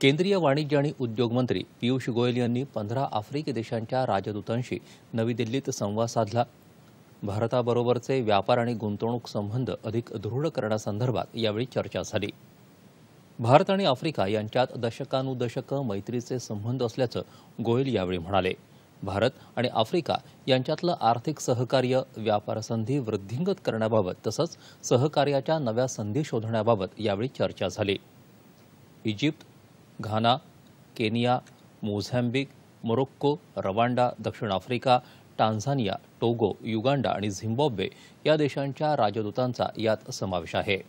केंद्रीय वाणिज्य आणि उद्योग मंत्री पियुष गोयल यांनी पंधरा आफ्रिकी देशांच्या राजदूतांशी नवी दिल्लीत संवाद साधला भारताबरोबरचे व्यापार आणि गुंतवणूक संबंध अधिक दृढ करण्यासंदर्भात यावेळी चर्चा झाली भारत आणि आफ्रिका यांच्यात दशकानुदशक मैत्रीचे संबंध असल्याचं गोयल यावेळी म्हणाले भारत आणि आफ्रिका यांच्यातलं आर्थिक सहकार्य व्यापार संधी वृद्धिंगत करण्याबाबत तसंच सहकार्याच्या नव्या संधी शोधण्याबाबत यावेळी चर्चा झाली Egypt Ghana Kenya Mozambique Morocco Rwanda दक्षिण आफ्रिका टांझानिया टोगो युगांडा आणि झिम्बाब्वे या देशांच्या राजदूतांचा यात समावेश आहे